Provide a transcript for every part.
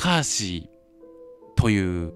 カーシーという、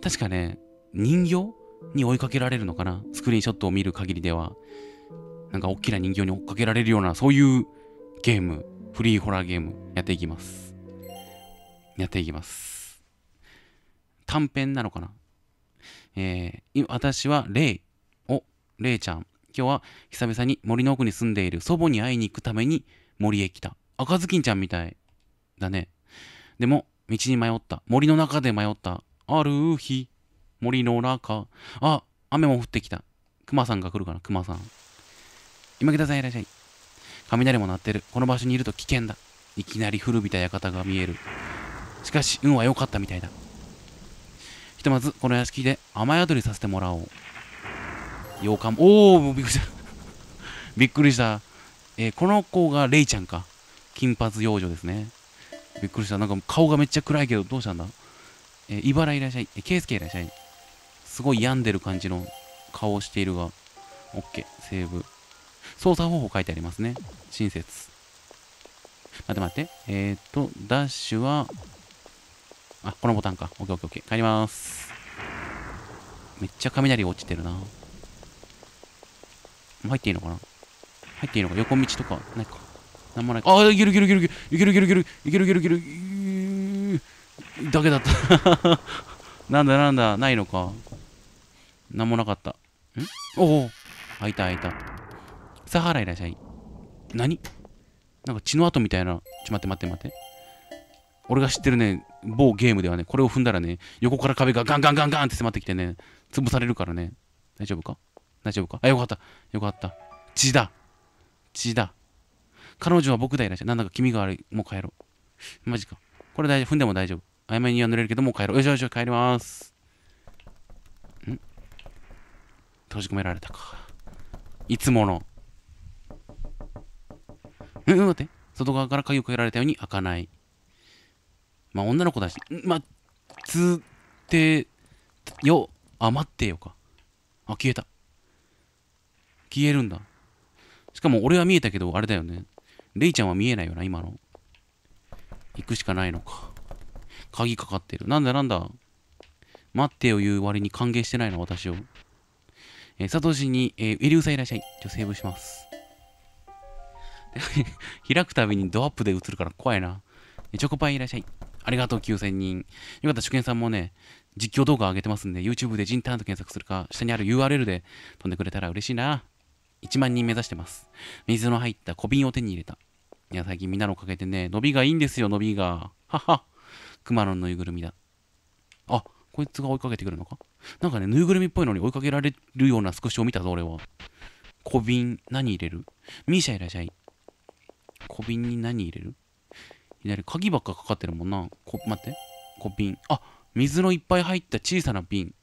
確かね、人形に追いかけられるのかなスクリーンショットを見る限りでは。なんか大きな人形に追っかけられるような、そういうゲーム、フリーホラーゲーム、やっていきます。やっていきます。短編なのかなえー、私はレイ。お、レイちゃん。今日は久々に森の奥に住んでいる祖母に会いに行くために森へ来た。赤ずきんちゃんみたいだね。でも、道に迷った。森の中で迷った。ある日、森の中。あ、雨も降ってきた。熊さんが来るから、熊さん。今ください、いらっしゃい。雷も鳴ってる。この場所にいると危険だ。いきなり古びた館が見える。しかし、運は良かったみたいだ。ひとまず、この屋敷で雨宿りさせてもらおう。洋館も、おー、びっくりした。びっくりした。えー、この子がレイちゃんか。金髪幼女ですね。びっくりした。なんか顔がめっちゃ暗いけど、どうしたんだえー、茨いらっしゃい。えー、スケいらっしゃい。すごい病んでる感じの顔をしているが、OK、セーブ。操作方法書いてありますね。親切。待って待って。えー、っと、ダッシュは、あ、このボタンか。OKOKOK。帰ります。めっちゃ雷が落ちてるな。入っていいのかな入っていいのか横道とかないか。なんもない。ああ、いけるいけるいけるいけるいけるいけるいけるいけるいけるいけるだけだった なんだなんだ、ないのか。なんもなかった。んおお。開いた開いた。サハラいらっしゃい。何なんか血の跡みたいな。ちょ、待って待って待って。俺が知ってるね、某ゲームではね、これを踏んだらね、横から壁がガンガンガンガンって迫ってきてね、潰されるからね。大丈夫か大丈夫かあ、よかった。よかった。血だ。血だ。彼女は僕だいらっしゃい。なんだか君が悪い。もう帰ろう。マジか。これ大丈夫。踏んでも大丈夫。曖昧には濡れるけど、もう帰ろう。よしよしよ、帰ります。ん閉じ込められたか。いつもの。うん、待って。外側から鍵をかけられたように開かない。まあ、女の子だし。まあ、つってよ。あ、待ってよか。あ、消えた。消えるんだ。しかも俺は見えたけど、あれだよね。レイちゃんは見えないよな、今の。行くしかないのか。鍵かかってる。なんだなんだ。待ってよ言う割に歓迎してないの、私を。えー、サトに、えー、エリウさんいらっしゃい。ちょ、セーブします。開くたびにドアップで映るから怖いな。チョコパンいらっしゃい。ありがとう、9000人。よかった、主見さんもね、実況動画上げてますんで、YouTube でジンターンと検索するか、下にある URL で飛んでくれたら嬉しいな。1万人目指してます。水の入った小瓶を手に入れた。いや、最近みんなのおかげでね、伸びがいいんですよ、伸びが。はは。クマのぬいぐるみだ。あ、こいつが追いかけてくるのかなんかね、ぬいぐるみっぽいのに追いかけられるような少しを見たぞ、俺は。小瓶、何入れるミーシャいらっしゃい。小瓶に何入れる左、鍵ばっかかかってるもんな。こ、待って。小瓶。あ、水のいっぱい入った小さな瓶。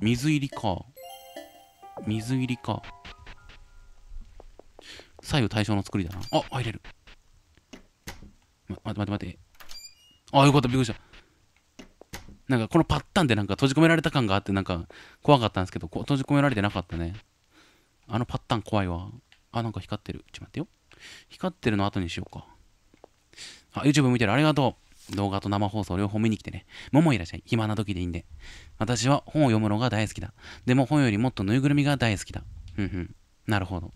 水入りか。水入りか。左右対称の作りだな。あ、入れる。ま、待って待って待って。あ、よかった、びっくりした。なんかこのパッタンでなんか閉じ込められた感があってなんか怖かったんですけど、閉じ込められてなかったね。あのパッタン怖いわ。あ、なんか光ってる。ちょっと待ってよ。光ってるの後にしようか。あ、YouTube 見てる。ありがとう。動画と生放送両方見に来てね。ももいらっしゃい。暇な時でいいんで。私は本を読むのが大好きだ。でも本よりもっとぬいぐるみが大好きだ。うんうん。なるほど。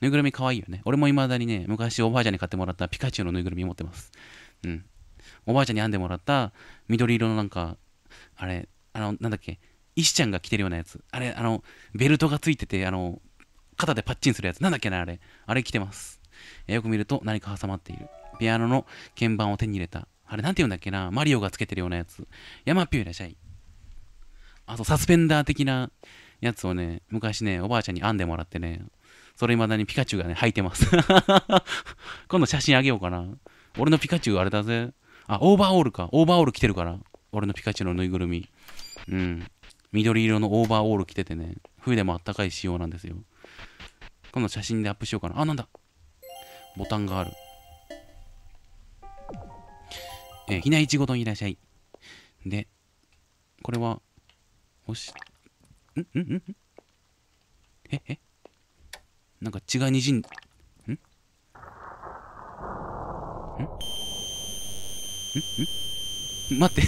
ぬいぐるみ可愛いよね。俺も未だにね、昔おばあちゃんに買ってもらったピカチュウのぬいぐるみ持ってます。うん。おばあちゃんに編んでもらった緑色のなんか、あれ、あの、なんだっけ、石ちゃんが着てるようなやつ。あれ、あの、ベルトがついてて、あの、肩でパッチンするやつ。なんだっけな、あれ。あれ着てます。えよく見ると何か挟まっている。ピアノの鍵盤を手に入れた。あれ、なんて言うんだっけな。マリオがつけてるようなやつ。ヤマピューいらっしゃい。あと、サスペンダー的なやつをね、昔ね、おばあちゃんに編んでもらってね、それ未だにピカチュウがね、履いてます 今度写真あげようかな。俺のピカチュウあれだぜ。あ、オーバーオールか。オーバーオール着てるから。俺のピカチュウのぬいぐるみ。うん。緑色のオーバーオール着ててね。冬でもあったかい仕様なんですよ。今度写真でアップしようかな。あ、なんだ。ボタンがある。えー、ひないちごといらっしゃい。で、これは、おし、んんんええなんか血がにじんんんんん待って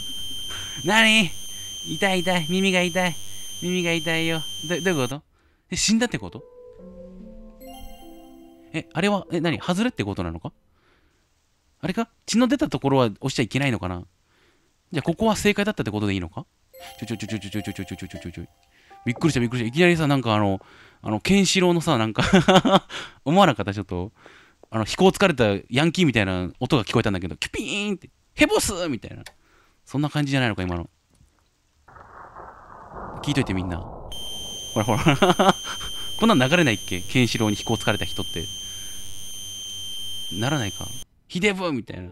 何痛い痛い耳が痛い耳が痛いよどどういうことえ死んだってことえあれはえ何外れってことなのかあれか血の出たところは押しちゃいけないのかなじゃあここは正解だったってことでいいのかちょちょちょちょちょちょちょちょちょちょちょびっくりしたびっくりした。いきなりさ、なんかあの、あの、ケンシロウのさ、なんか 思わなかった、ちょっと。あの、飛行疲れたヤンキーみたいな音が聞こえたんだけど、キュピーンって、ヘボスみたいな。そんな感じじゃないのか、今の。聞いといてみんな。ほらほら こんなん流れないっけケンシロウに飛行疲れた人って。ならないか。ヒデブみたいな。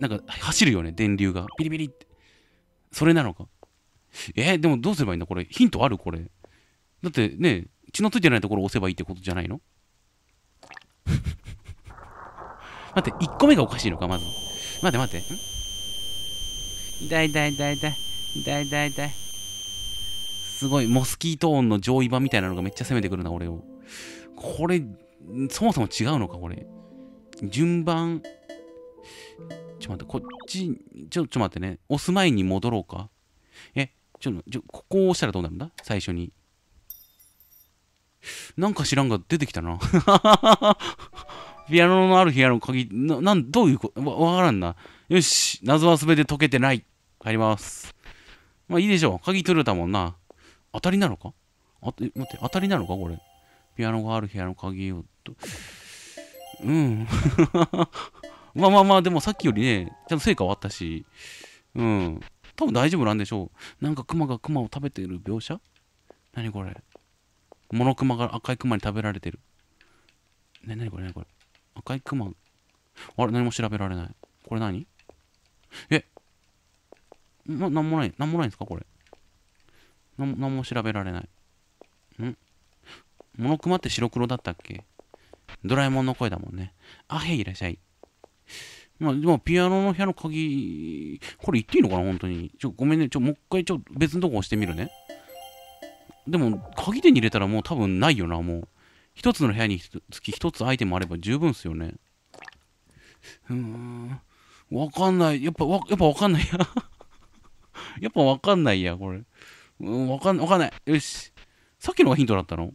なんか走るよね、電流が。ビリビリって。それなのか。えー、でもどうすればいいんだこれ。ヒントあるこれ。だってね、血のついてないところを押せばいいってことじゃないの 待って、1個目がおかしいのか、まず。待って待って。ん痛い痛い痛い痛い。痛い痛いい。すごい、モスキート音の上位版みたいなのがめっちゃ攻めてくるな、俺を。これ、そもそも違うのか、これ。順番。ちょ待って、こっち、ちょ、ちょ待ってね。押す前に戻ろうか。え、ちょっと、ちょここを押したらどうなるんだ最初に。なんか知らんが出てきたな。ピアノのある部屋の鍵、な、なん、どういうことわ、わからんな。よし、謎は全て解けてない。入ります。まあいいでしょう。鍵取れたもんな。当たりなのかあ、待って、当たりなのかこれ。ピアノがある部屋の鍵をと。うん。まあまあまあ、でもさっきよりね、ちゃんと成果はあったし、うん。多分大丈夫なんでしょう。なんかクマがクマを食べている描写何これモノクマが赤いクマに食べられてる。ね、何これ何これ赤いクマ。あれ何も調べられない。これ何えな、なんもない。なんもないんですかこれ。なん、なんも調べられない。んモノクマって白黒だったっけドラえもんの声だもんね。あへいいらっしゃい。まあ、でもピアノの部屋の鍵、これ言っていいのかな、本当に。ちょ、ごめんね。ちょ、もう一回、ちょ、別のとこ押してみるね。でも、鍵手に入れたらもう多分ないよな、もう。一つの部屋につき一つアイテムあれば十分っすよね。うーん。わかんない。やっぱ、わ、やっぱわかんないや。やっぱわかんないや、これ。うん、わかん、わかんない。よし。さっきのがヒントだったの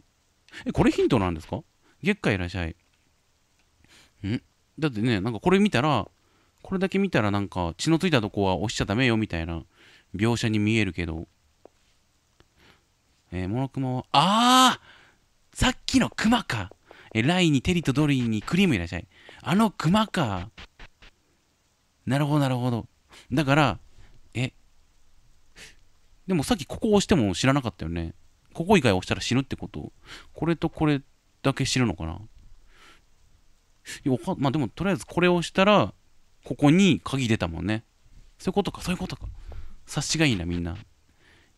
え、これヒントなんですか月下いらっしゃい。んだってね、なんかこれ見たら、これだけ見たらなんか血のついたとこは押しちゃダメよみたいな描写に見えるけど。えー、モノクマは、あーさっきのクマかえー、ライにテリとドリーにクリームいらっしゃい。あのクマかなるほど、なるほど。だから、え、でもさっきここ押しても知らなかったよね。ここ以外押したら死ぬってことこれとこれだけ知るのかなよかまあでもとりあえずこれを押したらここに鍵出たもんねそういうことかそういうことか察しがいいなみんな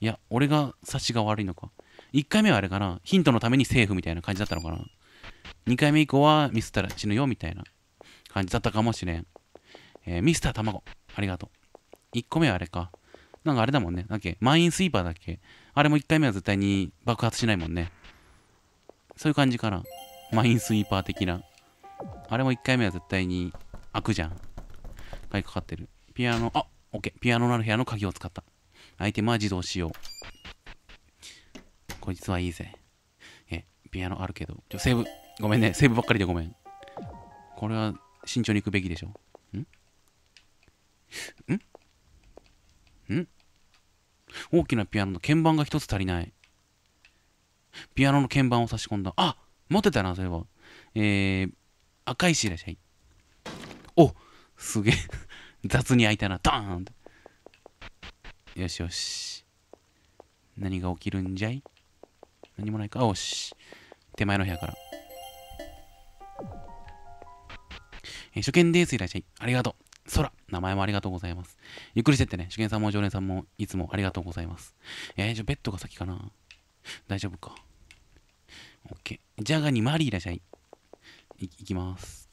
いや俺が察しが悪いのか1回目はあれかなヒントのためにセーフみたいな感じだったのかな2回目以降はミスったら死ぬよみたいな感じだったかもしれん、えー、ミスター卵ありがとう1個目はあれかなんかあれだもんねだっけマインスイーパーだっけあれも1回目は絶対に爆発しないもんねそういう感じかなマインスイーパー的なあれも1回目は絶対に開くじゃん。鍵かかってる。ピアノ、あオッケー。ピアノのある部屋の鍵を使った。アイテムは自動使用。こいつはいいぜ。え、ピアノあるけど。ちょ、セーブ。ごめんね。セーブばっかりでごめん。これは慎重に行くべきでしょ。んんん大きなピアノの鍵盤が一つ足りない。ピアノの鍵盤を差し込んだ。あ持ってたな、そういえば。えー、赤いらっしゃい。おすげえ。雑に開いたな。ドーンよしよし。何が起きるんじゃい何もないか。おし。手前の部屋から。え初見です。いらっしゃい。ありがとう。空。名前もありがとうございます。ゆっくりしてってね。初見さんも常連さんもいつもありがとうございます。えー、じゃ、ベッドが先かな。大丈夫か。オッケー。じゃがにマリーいらっしゃい。いきます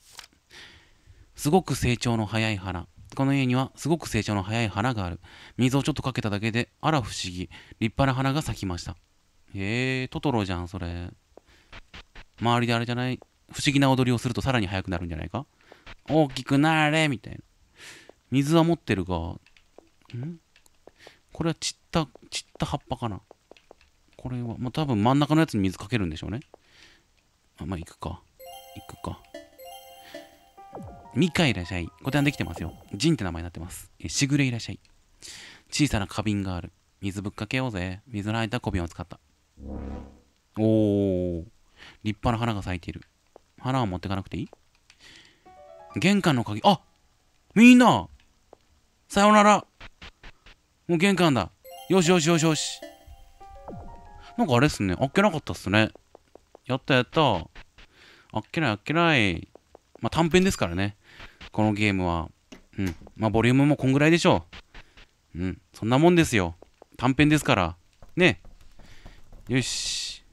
すごく成長の早い花この家にはすごく成長の早い花がある水をちょっとかけただけであら不思議立派な花が咲きましたへえトトロじゃんそれ周りであれじゃない不思議な踊りをするとさらに速くなるんじゃないか大きくなれみたいな水は持ってるがんこれは散った散った葉っぱかなこれはまあ多分真ん中のやつに水かけるんでしょうねあまあ行くか行くか。2回いらっしゃい。ご提案できてますよ。ジンって名前になってます。え、しぐれいらっしゃい。小さな花瓶がある。水ぶっかけようぜ。水の入った小瓶を使った。おー。立派な花が咲いている。花は持ってかなくていい玄関の鍵、あみんなさよならもう玄関だ。よしよしよしよし。なんかあれっすね。開けなかったっすね。やったやった。あっけないあっけない。まあ、短編ですからね。このゲームは。うん。まあ、ボリュームもこんぐらいでしょう。うん。そんなもんですよ。短編ですから。ね。よし。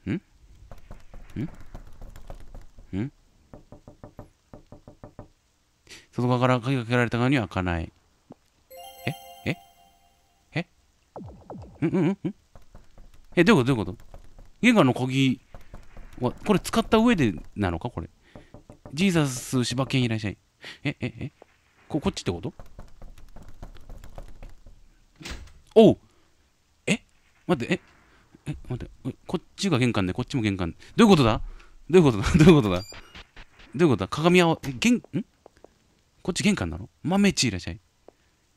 んんん外側から鍵かけられた側には開かない。えええうんうんうんえ、どういうことどういうこと玄関の鍵、これ使った上でなのかこれ。ジーザス、柴犬いらっしゃい。え、え、えこ、こっちってことおうえ待って、ええ待って、こっちが玄関で、こっちも玄関で。どういうことだどういうことだ どういうことだどういうことだ鏡合わせ、玄、んこっち玄関なの豆ちいらっしゃい。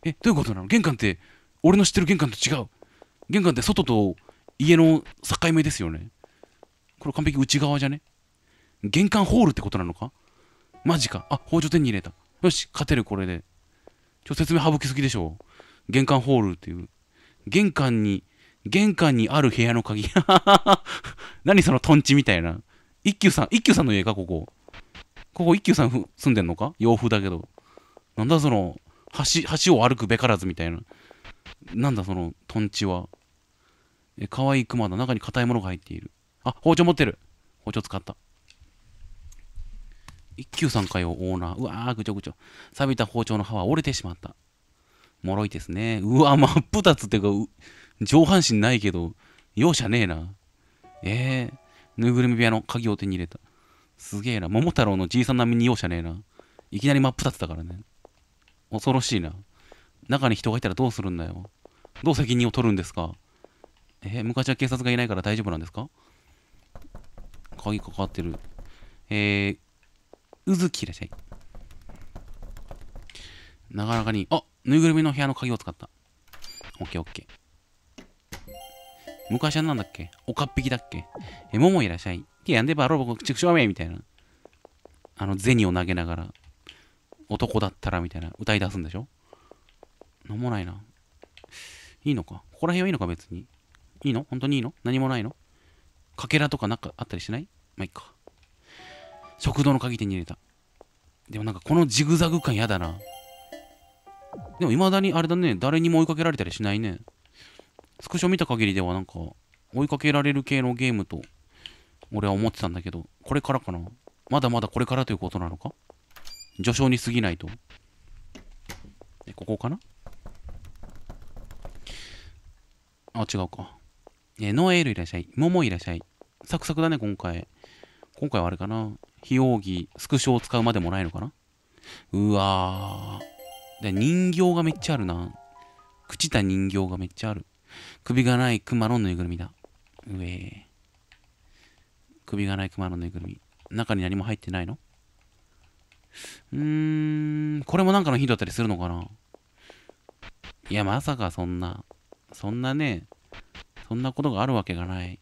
え、どういうことなの玄関って、俺の知ってる玄関と違う。玄関って外と家の境目ですよね。これ完璧内側じゃね玄関ホールってことなのかマジか。あ、包丁手に入れた。よし、勝てる、これで。ちょ、説明省きすぎでしょ玄関ホールっていう。玄関に、玄関にある部屋の鍵。何そのトンチみたいな。一休さん、一休さんの家か、ここ。ここ一休さん住んでんのか洋風だけど。なんだその、橋、橋を歩くべからずみたいな。なんだその、トンチは。え、可愛い熊だ。中に硬いものが入っている。あ、包丁持ってる。包丁使った。一休さんかよ、オーナー。うわー、ぐちょぐちょ。錆びた包丁の刃は折れてしまった。脆いですね。うわ、真っ二つってか、上半身ないけど、容赦ねえな。ええー、ぬいぐるみ部屋の鍵を手に入れた。すげえな。桃太郎のじいさん並みに容赦ねえな。いきなり真っ二つだからね。恐ろしいな。中に人がいたらどうするんだよ。どう責任を取るんですかえー、昔は警察がいないから大丈夫なんですか鍵かかってる。えー、渦切れい。なかなかに、あぬいぐるみの部屋の鍵を使った。オッケーオッケー。昔は何だっけおかっぴきだっけえ、ももいらっしゃい。いやんでばろぼこ、ちくしょうめみたいな。あの、銭を投げながら、男だったらみたいな歌い出すんでしょなんもないな。いいのかここら辺はいいのか別に。いいの本当にいいの何もないのかけらとかなんかあったりしないまあ、いいか。食堂の鍵手に入れた。でもなんかこのジグザグ感やだな。でも未だにあれだね、誰にも追いかけられたりしないね。スクショ見た限りではなんか、追いかけられる系のゲームと、俺は思ってたんだけど、これからかなまだまだこれからということなのか序章に過ぎないと。え、ここかなあ、違うか。えー、ノエールいらっしゃい。モモいらっしゃい。サクサクだね、今回。今回はあれかな。非奥義、スクショを使うまでもないのかな。うわぁ。で、人形がめっちゃあるな。朽ちた人形がめっちゃある。首がないクマのぬいぐるみだ。うえ首がないクマのぬいぐるみ。中に何も入ってないのうーん、これもなんかのヒントだったりするのかないや、まさかそんな、そんなね、そんなことがあるわけがない。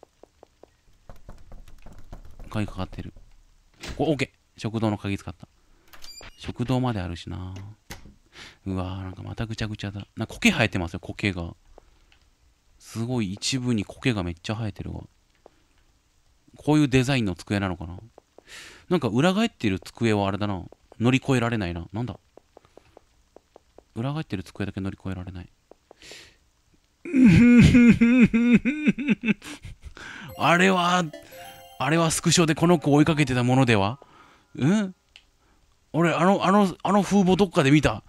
鍵かかってる。お、オッケー食堂の鍵使った。食堂まであるしなうわーなんかまたぐちゃぐちゃだ。な、苔生えてますよ、苔が。すごい一部に苔がめっちゃ生えてるわ。こういうデザインの机なのかななんか裏返ってる机はあれだな。乗り越えられないな。なんだ裏返ってる机だけ乗り越えられない。あれは、あれはスクショでこの子を追いかけてたものではうん俺、あの、あの、あの風貌どっかで見た。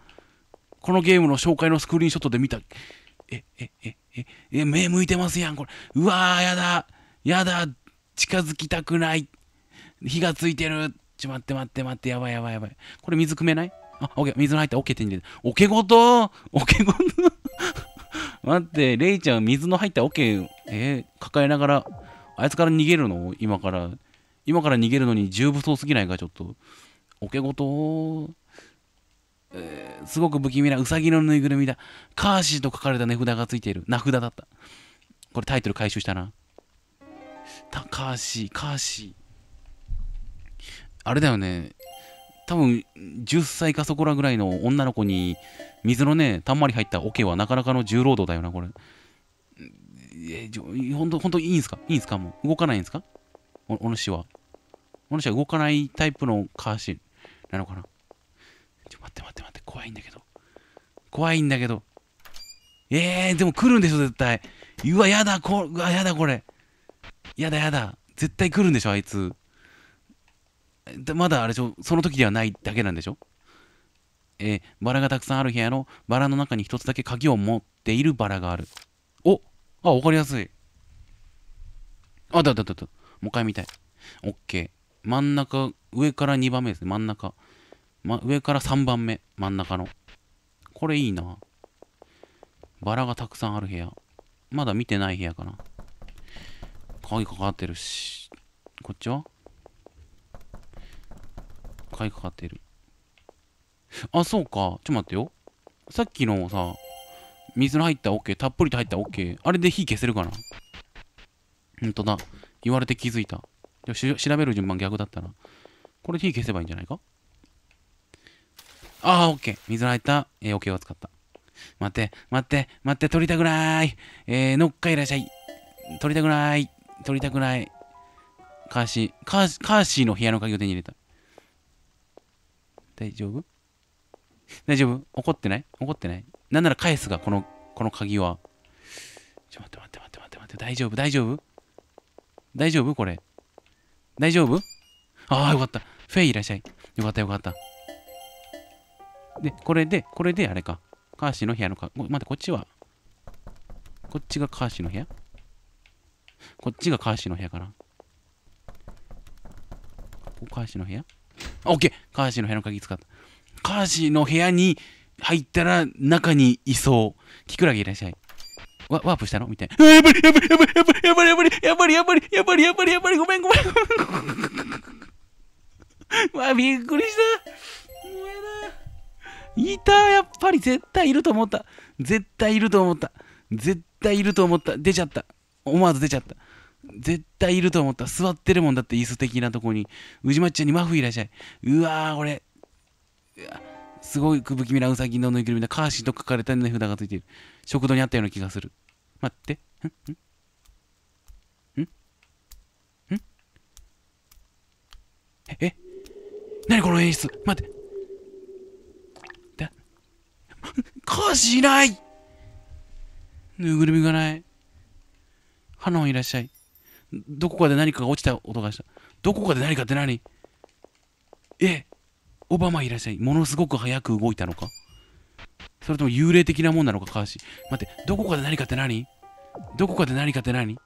このゲームの紹介のスクリーンショットで見た。え、え、え、え、え、目向いてますやん、これ。うわー、やだ。やだ。近づきたくない。火がついてる。ちょ、待って待って待って。やばいやばいやばい。これ水汲めないあ、オッケー。水の入った。オッケーってんで。オケごとオケごと 待って、レイちゃん、水の入った桶、OK、えー、抱えながら、あいつから逃げるの今から。今から逃げるのに十分そうすぎないか、ちょっと。桶ごと、えー、すごく不気味なうさぎのぬいぐるみだ。カーシーと書かれた値札がついている。名札だった。これタイトル回収したな。た、カーシー、カーシー。あれだよね。多分10歳かそこらぐらいの女の子に水のねたんまり入った桶はなかなかの重労働だよなこれえほんとほんといいんすかいいんすかもう動かないんですかおお主はお主は動かないタイプの歌詞なのかなちょ待って待って待って怖いんだけど怖いんだけどえー、でも来るんでしょ絶対うわやだこうわやだこれやだやだ絶対来るんでしょあいつまだあれでしょ、その時ではないだけなんでしょえー、バラがたくさんある部屋のバラの中に一つだけ鍵を持っているバラがある。おあ、わかりやすい。あ、だだだだ。もう一回見たい。オッケー。真ん中、上から2番目ですね。真ん中。ま、上から3番目。真ん中の。これいいな。バラがたくさんある部屋。まだ見てない部屋かな。鍵かかってるし。こっちはいかかっている。あ、そうか。ちょ待ってよ。さっきのさ、水の入った OK、たっぷりと入った OK。あれで火消せるかなほんとだ。言われて気づいた。でし調べる順番逆だったな。これ火消せばいいんじゃないかああ、ケー。水の入った、えー、OK を使った。待って、待って、待って、取りたくないえー、のっかいらっしゃい。取りたくない取りたくない。カーシー、カーシーの部屋の鍵を手に入れた。大丈夫大丈夫怒ってない怒ってないなんなら返すが、この、この鍵は。ちょ、待って待って待って待って待って、大丈夫大丈夫大丈夫これ。大丈夫ああ、よかった。フェイいらっしゃい。よかったよかった。で、これで、これであれか。カーシーの部屋のか。待って、こっちは。こっちがカーシーの部屋こっちがカーシーの部屋かな。ここカーシーの部屋オッケーカーシーの部屋の鍵使った。カーシーの部屋に入ったら中にいそう。キクラゲいらっしゃい。わ、ワープしたのみたいな。やばりやばりやばりやばりやばりやばりやばりやばりやばりやばりやばりごめんごめん。まあびっくりした。ごめんな。いた、やっぱり絶対いると思った。絶対いると思った。絶対いると思った。出ちゃった。思わず出ちゃった。絶対いると思った座ってるもんだって椅子的なとこに宇治抹茶にマフいらっしゃいうわー俺すごいくぶきみなうさぎのぬいぐるみだカーシーと書かれた値札がついてる食堂にあったような気がする待ってんんんえ何この演出待ってだシーいないぬいぐるみがない花もいらっしゃいどこかで何かが落ちた音がした。どこかで何かって何えオバマいらっしゃい。ものすごく早く動いたのかそれとも幽霊的なもんなのか、カーシー。待って、どこかで何かって何どこかで何かって何